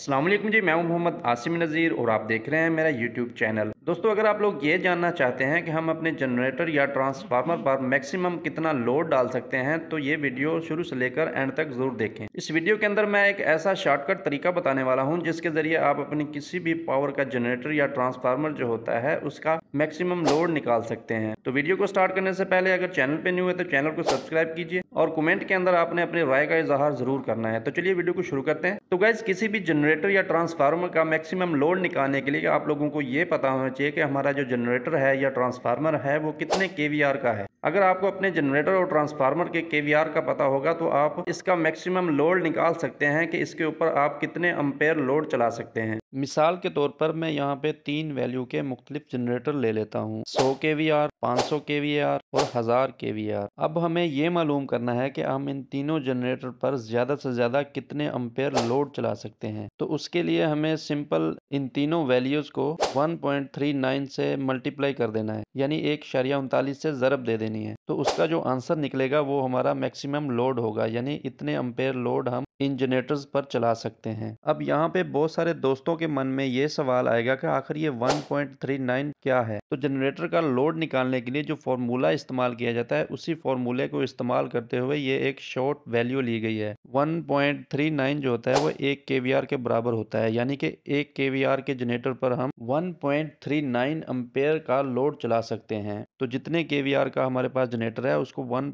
असलम जी मैं मोहम्मद आसिम नज़ीर और आप देख रहे हैं मेरा यूट्यूब चैनल दोस्तों अगर आप लोग ये जानना चाहते हैं कि हम अपने जनरेटर या ट्रांसफार्मर पर मैक्सिमम कितना लोड डाल सकते हैं तो ये वीडियो शुरू से लेकर एंड तक ज़रूर देखें इस वीडियो के अंदर मैं एक ऐसा शॉर्टकट तरीका बताने वाला हूँ जिसके ज़रिए आप अपनी किसी भी पावर का जनरेटर या ट्रांसफार्मर जो होता है उसका मैक्सिमम लोड निकाल सकते हैं तो वीडियो को स्टार्ट करने से पहले अगर चैनल पर न्यू है तो चैनल को सब्सक्राइब कीजिए और कमेंट के अंदर आपने अपनी राय का इजहार ज़रूर करना है तो चलिए वीडियो को शुरू करते हैं तो गैस किसी भी जनरेटर या ट्रांसफार्मर का मैक्सिमम लोड निकालने के लिए आप लोगों को ये पता होना चाहिए कि हमारा जो जनरेटर है या ट्रांसफार्मर है वो कितने के का है अगर आपको अपने जनरेटर और ट्रांसफार्मर के के का पता होगा तो आप इसका मैक्सिमम लोड निकाल सकते हैं कि इसके ऊपर आप कितने अम्पेयर लोड चला सकते हैं मिसाल के तौर पर मैं यहाँ पे तीन वैल्यू के मुख्तलिफ जनरेटर ले लेता हूँ सौ के वी आर पाँच सौ के वी आर और हज़ार के वी आर अब हमें ये मालूम करना है कि हम इन तीनों जनरेटर पर ज़्यादा से ज़्यादा कितने अम्पेयर लोड चला सकते हैं तो उसके लिए हमें सिंपल इन तीनों वैल्यूज़ को वन पॉइंट थ्री नाइन से मल्टीप्लाई कर देना है यानी एक शरिया उनतालीस से ज़रब दे देना देनी है तो उसका जो आंसर निकलेगा वो हमारा मैक्सिमम लोड होगा यानी इतने अम्पेयर लोड हम इन जनरेटर्स पर चला सकते हैं अब यहाँ पे बहुत सारे दोस्तों के मन में ये सवाल आएगा कि आखिर ये 1.39 क्या है तो जनरेटर का लोड निकालने के लिए जो फॉर्मूला इस्तेमाल किया जाता है उसी फार्मूले को इस्तेमाल करते हुए ये एक शॉर्ट वैल्यू ली गई है 1.39 जो होता है वो एक के के बराबर होता है यानी कि एक के के जनरेटर पर हम वन पॉइंट का लोड चला सकते हैं तो जितने के का हमारे पास जनरेटर है उसको वन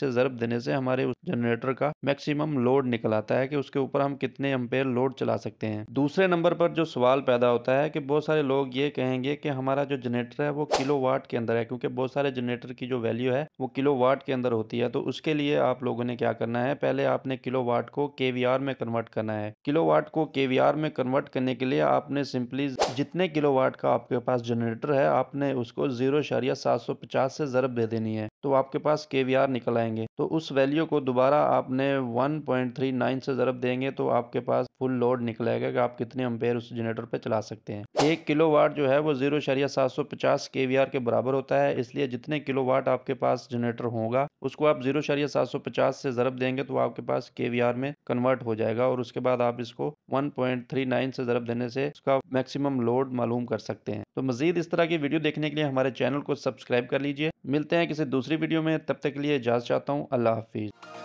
से ज़रब देने से हमारे उस जनरेटर का मैक्सिमम लोड निकल आता है कि उसके ऊपर हम कितने एम्पेयर लोड चला सकते हैं दूसरे नंबर पर जो सवाल पैदा होता है कि बहुत सारे लोग ये कहेंगे कि हमारा जो जनरेटर है वो किलो वाट के अंदर है क्योंकि बहुत सारे जनरेटर की जो वैल्यू है वो किलो वाट के अंदर होती है तो उसके लिए आप लोगों ने क्या करना है पहले आपने किलो वाट को के में कन्वर्ट करना है किलो वाट को के में कन्वर्ट करने के लिए आपने सिंपली जितने किलो वाट का आपके पास जनरेटर है आपने उसको जीरो से ज़रब दे देनी है तो आपके पास के वी आर निकल आएंगे तो उस वैल्यू को दोबारा आपने 1.39 से ज़रब देंगे तो आपके पास फुल लोड निकल आएगा कि आप कितने अम्पेयर उस जनरेटर पर चला सकते हैं एक किलो वाट जो है वो ज़ीरो शरिया सात सौ पचास के वी आर के बराबर होता है इसलिए जितने किलो वाट आपके पास जनरेटर होगा उसको आप ज़ीरो शरिया सात सौ पचास से ज़रब देंगे तो आपके पास के वी आर में कन्वर्ट हो जाएगा और उसके बाद आप इसको वन पॉइंट थ्री नाइन से ज़रब देने से उसका मैक्सिमम लोड मालूम कर सकते हैं तो मज़ीद इस तरह की वीडियो देखने के लिए हमारे चैनल को सब्सक्राइब कर लीजिए मिलते हैं किसी दूसरी वीडियो में तब तक के लिए इजाज़ चाहता हूँ अल्लाह हाफिज़